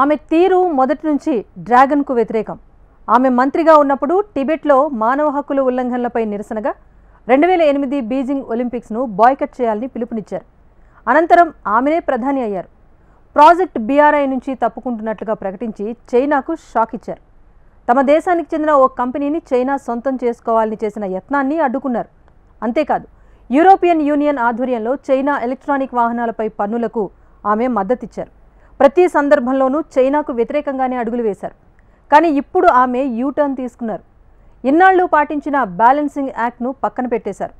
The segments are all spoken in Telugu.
ఆమె తీరు మొదటి నుంచి డ్రాగన్కు వ్యతిరేకం ఆమె మంత్రిగా ఉన్నప్పుడు టిబెట్లో మానవ హక్కుల ఉల్లంఘనలపై నిరసనగా రెండు వేల ఎనిమిది బీజింగ్ ఒలింపిక్స్ను బాయ్కట్ చేయాలని పిలుపునిచ్చారు అనంతరం ఆమెనే ప్రధాని అయ్యారు ప్రాజెక్ట్ బీఆర్ఐ నుంచి తప్పుకుంటున్నట్లుగా ప్రకటించి చైనాకు షాక్ ఇచ్చారు తమ దేశానికి చెందిన ఓ కంపెనీని చైనా సొంతం చేసుకోవాలని చేసిన యత్నాన్ని అడ్డుకున్నారు అంతేకాదు యూరోపియన్ యూనియన్ ఆధ్వర్యంలో చైనా ఎలక్ట్రానిక్ వాహనాలపై పన్నులకు ఆమె మద్దతిచ్చారు ప్రతి సందర్భంలోనూ చైనాకు వ్యతిరేకంగానే అడుగులు వేశారు కానీ ఇప్పుడు ఆమె యూటర్న్ తీసుకున్నారు ఇన్నాళ్లు పాటించిన బ్యాలెన్సింగ్ యాక్ట్ను పక్కన పెట్టేశారు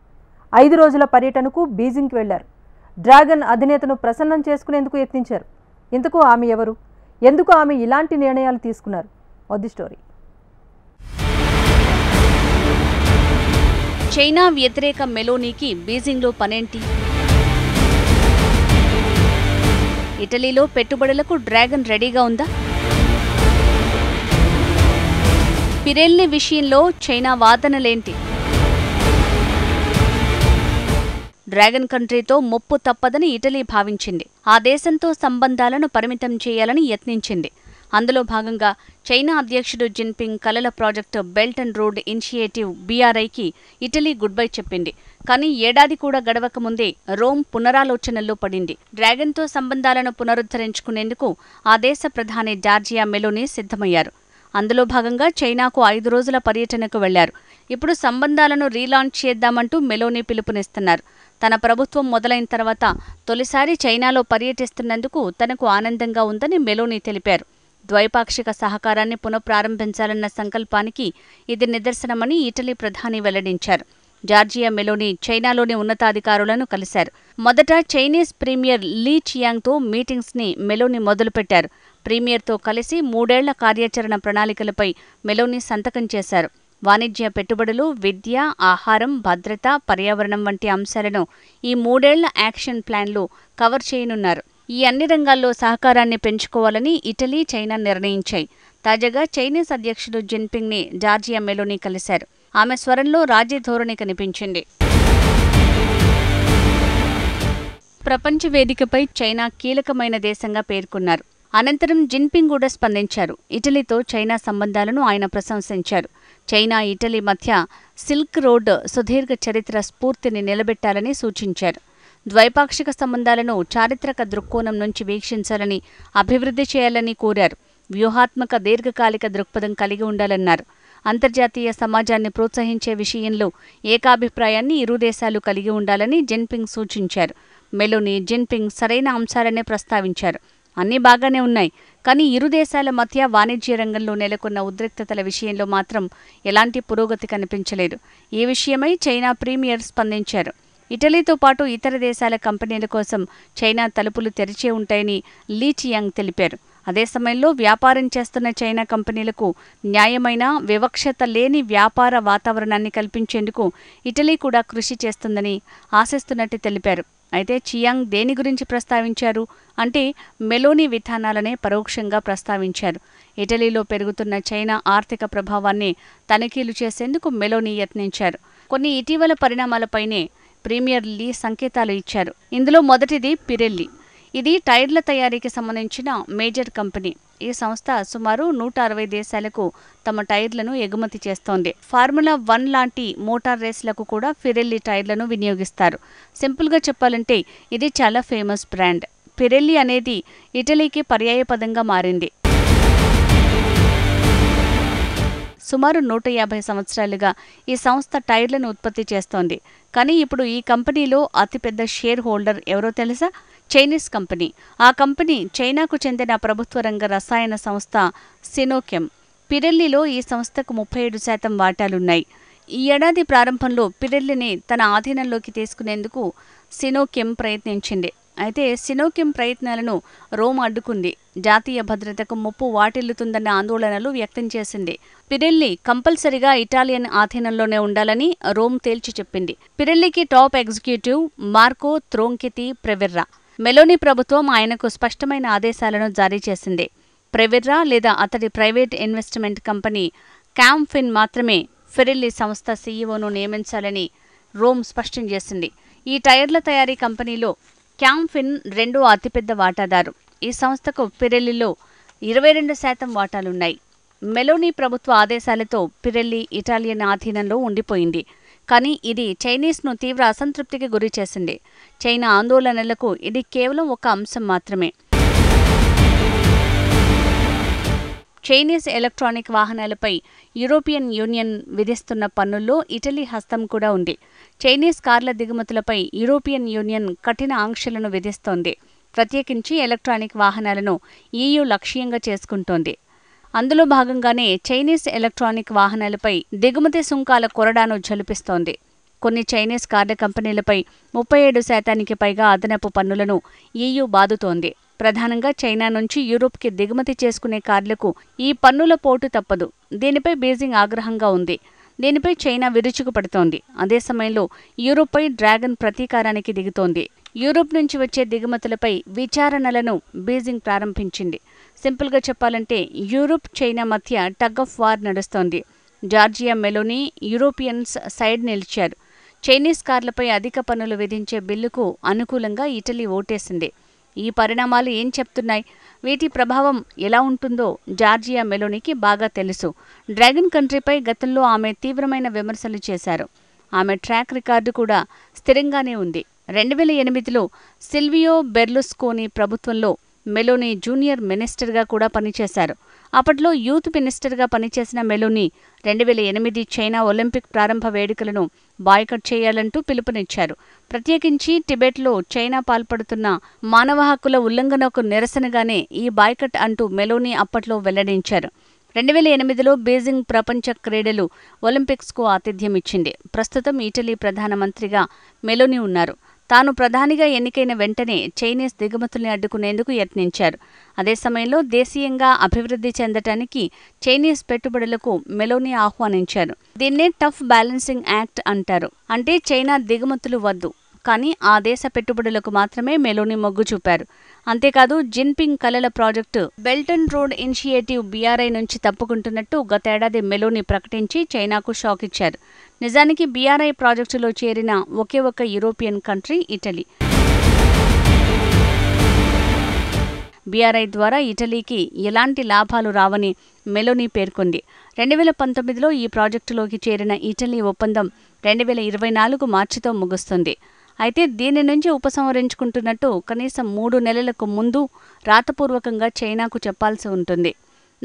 ఐదు రోజుల పర్యటనకు బీజింగ్కి వెళ్లారు డ్రాగన్ అధినేతను ప్రసన్నం చేసుకునేందుకు యత్నించారు ఇంతకు ఆమె ఎవరు ఎందుకు ఆమె ఇలాంటి నిర్ణయాలు తీసుకున్నారు మొదటి స్టోరీ చైనా వ్యతిరేక మెలోనీకి బీజింగ్లో పనేంటి ఇటలీలో పెట్టుబడులకు డ్రాగన్ రెడీగా ఉందా పిరెల్ని విషయంలో చైనా వాదనలేంటి డ్రాగన్ కంట్రీతో ముప్పు తప్పదని ఇటలీ భావించింది ఆ దేశంతో సంబంధాలను పరిమితం చేయాలని యత్నించింది అందులో భాగంగా చైనా అధ్యక్షుడు జిన్పింగ్ కలల project Belt and Road Initiative బీఆర్ఐకి ఇటలీ గుడ్ బై చెప్పింది కానీ ఏడాది కూడా గడవక ముందే రోమ్ పునరాలోచనల్లో పడింది డ్రాగన్తో సంబంధాలను పునరుద్ధరించుకునేందుకు ఆ దేశ ప్రధాని జార్జియా మెలోని సిద్ధమయ్యారు అందులో భాగంగా చైనాకు ఐదు రోజుల పర్యటనకు వెళ్లారు ఇప్పుడు సంబంధాలను రీలాంచ్ చేద్దామంటూ మెలోని పిలుపునిస్తున్నారు తన ప్రభుత్వం మొదలైన తర్వాత తొలిసారి చైనాలో పర్యటిస్తున్నందుకు తనకు ఆనందంగా ఉందని మెలోని తెలిపారు ద్వైపాక్షిక సహకారాన్ని పునఃప్రారంభించాలన్న సంకల్పానికి ఇది నిదర్శనమని ఇటలీ ప్రధాని వెల్లడించారు జార్జియా మెలోని చైనాలోని ఉన్నతాధికారులను కలిశారు మొదట చైనీస్ ప్రీమియర్ లీ చియాంగ్తో మీటింగ్స్ని మెలోని మొదలుపెట్టారు ప్రీమియర్తో కలిసి మూడేళ్ల కార్యాచరణ ప్రణాళికలపై మెలోని సంతకం చేశారు వాణిజ్య పెట్టుబడులు విద్య ఆహారం భద్రత పర్యావరణం వంటి అంశాలను ఈ మూడేళ్ల యాక్షన్ ప్లాన్లు కవర్ చేయనున్నారు ఈ అన్ని రంగాల్లో సహకారాన్ని పెంచుకోవాలని ఇటలీ చైనా నిర్ణయించాయి తాజాగా చైనీస్ అధ్యక్షుడు జిన్పింగ్ని జార్జియా మెలోని కలిశారు ఆమె స్వరంలో రాజీ ధోరణి కనిపించింది ప్రపంచ వేదికపై చైనా కీలకమైన దేశంగా పేర్కొన్నారు అనంతరం జిన్పింగ్ కూడా స్పందించారు ఇటలీతో చైనా సంబంధాలను ఆయన ప్రశంసించారు చైనా ఇటలీ మధ్య సిల్క్ రోడ్ సుదీర్ఘ చరిత్ర స్ఫూర్తిని నిలబెట్టాలని సూచించారు ద్వైపాక్షిక సంబంధాలను చారిత్రక దృక్కోణం నుంచి వీక్షించాలని అభివృద్ధి చేయాలని కోరారు వ్యూహాత్మక దీర్ఘకాలిక దృక్పథం కలిగి ఉండాలన్నారు అంతర్జాతీయ సమాజాన్ని ప్రోత్సహించే విషయంలో ఏకాభిప్రాయాన్ని ఇరు దేశాలు కలిగి ఉండాలని జిన్పింగ్ సూచించారు మెలోని జిన్పింగ్ సరైన అంశాలనే ప్రస్తావించారు అన్నీ బాగానే ఉన్నాయి కానీ ఇరు దేశాల మధ్య వాణిజ్య రంగంలో నెలకొన్న ఉద్రిక్తతల విషయంలో మాత్రం ఎలాంటి పురోగతి కనిపించలేదు ఈ విషయమై చైనా ప్రీమియర్ స్పందించారు ఇటలీతో పాటు ఇతర దేశాల కంపెనీల కోసం చైనా తలుపులు తెరిచే ఉంటాయని లీచియాంగ్ తెలిపారు అదే సమయంలో వ్యాపారం చేస్తున్న చైనా కంపెనీలకు న్యాయమైన వివక్షత లేని వ్యాపార వాతావరణాన్ని కల్పించేందుకు ఇటలీ కూడా కృషి చేస్తుందని ఆశిస్తున్నట్టు తెలిపారు అయితే చియాంగ్ దేని గురించి ప్రస్తావించారు అంటే మెలోని విధానాలనే పరోక్షంగా ప్రస్తావించారు ఇటలీలో పెరుగుతున్న చైనా ఆర్థిక ప్రభావాన్ని తనిఖీలు చేసేందుకు మెలోని యత్నించారు కొన్ని ఇటీవల పరిణామాలపైనే ప్రీమియర్ లీ సంకేతాలు ఇచ్చారు ఇందులో మొదటిది పిరెల్లి ఇది టైర్ల తయారీకి సంబంధించిన మేజర్ కంపెనీ ఈ సంస్థ సుమారు నూట అరవై దేశాలకు తమ టైర్లను ఎగుమతి చేస్తోంది ఫార్ములా వన్ లాంటి మోటార్ రేసులకు కూడా ఫిరెల్లి టైర్లను వినియోగిస్తారు సింపుల్గా చెప్పాలంటే ఇది చాలా ఫేమస్ బ్రాండ్ ఫిరెల్లి అనేది ఇటలీకి పర్యాయపదంగా మారింది సుమారు నూట యాభై సంవత్సరాలుగా ఈ సంస్థ టైర్లను ఉత్పత్తి చేస్తోంది కానీ ఇప్పుడు ఈ కంపెనీలో అతిపెద్ద షేర్ హోల్డర్ ఎవరో తెలుసా చైనీస్ కంపెనీ ఆ కంపెనీ చైనాకు చెందిన ప్రభుత్వ రంగ రసాయన సంస్థ సినోకెమ్ పిరెల్లిలో ఈ సంస్థకు ముప్పై ఏడు శాతం వాటాలున్నాయి ఈ ఏడాది ప్రారంభంలో పిరెల్లిని తన ఆధీనంలోకి తీసుకునేందుకు సినోకెమ్ ప్రయత్నించింది అయితే సినోకిం ప్రయత్నాలను రోమ్ అడ్డుకుంది జాతీయ భద్రతకు ముప్పు వాటిల్లుతుందన్న ఆందోళనలు వ్యక్తం చేసింది పిరెల్లి కంపల్సరిగా ఇటాలియన్ ఆధీనంలోనే ఉండాలని రోమ్ తేల్చి చెప్పింది పిరెల్లికి top executive Marco Tronchetti Provera Meloni ప్రభుత్వం ఆయనకు స్పష్టమైన ఆదేశాలను జారీ చేసింది ప్రెవెర్రా లేదా అతడి ప్రైవేట్ ఇన్వెస్ట్మెంట్ కంపెనీ క్యాంఫిన్ మాత్రమే ఫిరెల్లి సంస్థ సీఈఓను నియమించాలని రోమ్ స్పష్టం చేసింది ఈ టైర్ల తయారీ కంపెనీలో క్యాంఫిన్ రెండో అతిపెద్ద వాటాదారు ఈ సంస్థకు పిరెల్లిలో ఇరవై రెండు శాతం వాటాలున్నాయి మెలోనీ ప్రభుత్వ ఆదేశాలతో పిరెల్లి ఇటాలియన్ ఆధీనంలో ఉండిపోయింది కానీ ఇది చైనీస్ను తీవ్ర అసంతృప్తికి గురి చేసింది చైనా ఆందోళనలకు ఇది కేవలం ఒక అంశం మాత్రమే చైనీస్ ఎలక్ట్రానిక్ వాహనాలపై యూరోపియన్ యూనియన్ విధిస్తున్న పన్నుల్లో ఇటలీ హస్తం కూడా ఉంది చైనీస్ కార్ల దిగుమతులపై యూరోపియన్ యూనియన్ కఠిన ఆంక్షలను విధిస్తోంది ప్రత్యేకించి ఎలక్ట్రానిక్ వాహనాలను ఈయూ లక్ష్యంగా చేసుకుంటోంది అందులో భాగంగానే చైనీస్ ఎలక్ట్రానిక్ వాహనాలపై దిగుమతి సుంకాల కొరడాను జలిపిస్తోంది కొన్ని చైనీస్ కార్ల కంపెనీలపై ముప్పై ఏడు శాతానికి పైగా అదనపు పన్నులను ఈయూ బాదుతోంది ప్రధానంగా చైనా నుంచి యూరోప్కి దిగుమతి చేసుకునే కార్లకు ఈ పన్నుల పోటు తప్పదు దీనిపై బీజింగ్ ఆగ్రహంగా ఉంది దీనిపై చైనా విరుచుకుపడుతోంది అదే సమయంలో యూరోప్పై డ్రాగన్ ప్రతీకారానికి దిగుతోంది యూరోప్ నుంచి వచ్చే దిగుమతులపై విచారణలను బీజింగ్ ప్రారంభించింది సింపుల్గా చెప్పాలంటే యూరోప్ చైనా మధ్య టగ్ ఆఫ్ వార్ నడుస్తోంది జార్జియా మెలోని యూరోపియన్స్ సైడ్ నిలిచారు చైనీస్ కార్లపై అధిక పన్నులు విధించే బిల్లుకు అనుకూలంగా ఇటలీ ఓటేసింది ఈ పరిణామాలు ఏం చెప్తున్నాయి వీటి ప్రభావం ఎలా ఉంటుందో జార్జియా మెలోనికి బాగా తెలుసు డ్రాగన్ కంట్రీపై గతంలో ఆమె తీవ్రమైన విమర్శలు చేశారు ఆమె ట్రాక్ రికార్డు కూడా స్థిరంగానే ఉంది రెండు వేల ఎనిమిదిలో సిల్వియో బెర్లుస్కోని ప్రభుత్వంలో మెలోని జూనియర్ మినిస్టర్గా కూడా పనిచేశారు అప్పట్లో యూత్ మినిస్టర్గా పనిచేసిన మెలోని రెండు వేల ఎనిమిది చైనా ఒలింపిక్ ప్రారంభ వేడుకలను బాయ్కట్ చేయాలంటూ పిలుపునిచ్చారు ప్రత్యేకించి టిబెట్లో చైనా పాల్పడుతున్న మానవ హక్కుల ఉల్లంఘనకు నిరసనగానే ఈ బాయ్కట్ అంటూ మెలోని అప్పట్లో వెల్లడించారు రెండు వేల ఎనిమిదిలో బీజింగ్ ప్రపంచ క్రీడలు ఒలింపిక్స్కు ఆతిథ్యం ఇచ్చింది ప్రస్తుతం ఇటలీ ప్రధానమంత్రిగా మెలోని ఉన్నారు తాను ప్రధానిగా ఎన్నికైన వెంటనే చైనీస్ దిగుమతుల్ని అడ్డుకునేందుకు యత్నించారు అదే సమయంలో దేశీయంగా అభివృద్ధి చెందటానికి చైనీస్ పెట్టుబడులకు మెలోని ఆహ్వానించారు దీన్నే టఫ్ బ్యాలెన్సింగ్ యాక్ట్ అంటారు అంటే చైనా దిగుమతులు వద్దు కానీ ఆ దేశ పెట్టుబడులకు మాత్రమే మెలోని మొగ్గు చూపారు అంతేకాదు జిన్పింగ్ కలల project Belt and Road Initiative BRI నుంచి తప్పుకుంటున్నట్టు గతేడాది మెలోని ప్రకటించి చైనాకు షాక్ ఇచ్చారు నిజానికి బీఆర్ఐ ప్రాజెక్టులో చేరిన ఒకే ఒక యూరోపియన్ కంట్రీ ఇటలీ బీఆర్ఐ ద్వారా ఇటలీకి ఎలాంటి లాభాలు రావని మెలోని పేర్కొంది రెండు వేల పంతొమ్మిదిలో ఈ ప్రాజెక్టులోకి చేరిన ఇటలీ ఒప్పందం రెండు వేల ఇరవై నాలుగు మార్చితో ముగుస్తుంది అయితే దీని నుంచి ఉపసంహరించుకుంటున్నట్టు కనీసం మూడు నెలలకు ముందు రాతపూర్వకంగా చైనాకు చెప్పాల్సి ఉంటుంది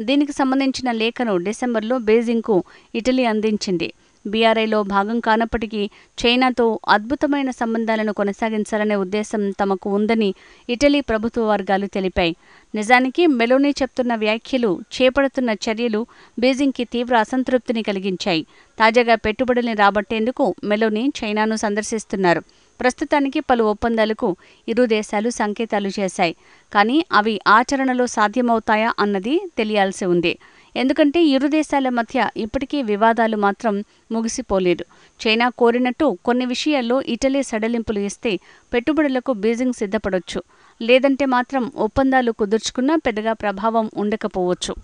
దీనికి సంబంధించిన లేఖను డిసెంబర్లో బీజింగ్కు ఇటలీ అందించింది బీఆర్ఐలో భాగం కానప్పటికీ చైనాతో అద్భుతమైన సంబంధాలను కొనసాగించాలనే ఉద్దేశం తమకు ఉందని ఇటలీ ప్రభుత్వ వర్గాలు తెలిపాయి నిజానికి మెలోనీ చెప్తున్న వ్యాఖ్యలు చేపడుతున్న చర్యలు బీజింగ్కి తీవ్ర అసంతృప్తిని కలిగించాయి తాజాగా పెట్టుబడుల్ని రాబట్టేందుకు మెలోనీ చైనాను సందర్శిస్తున్నారు ప్రస్తుతానికి పలు ఒప్పందాలకు ఇరు దేశాలు సంకేతాలు చేశాయి కానీ అవి ఆచరణలో సాధ్యమవుతాయా అన్నది తెలియాల్సి ఉంది ఎందుకంటే ఇరు దేశాల మధ్య ఇప్పటికీ వివాదాలు మాత్రం ముగిసిపోలేదు చైనా కోరినట్టు కొన్ని విషయాల్లో ఇటలీ సడలింపులు ఇస్తే పెట్టుబడులకు బీజింగ్ సిద్ధపడొచ్చు లేదంటే మాత్రం ఒప్పందాలు కుదుర్చుకున్నా పెద్దగా ప్రభావం ఉండకపోవచ్చు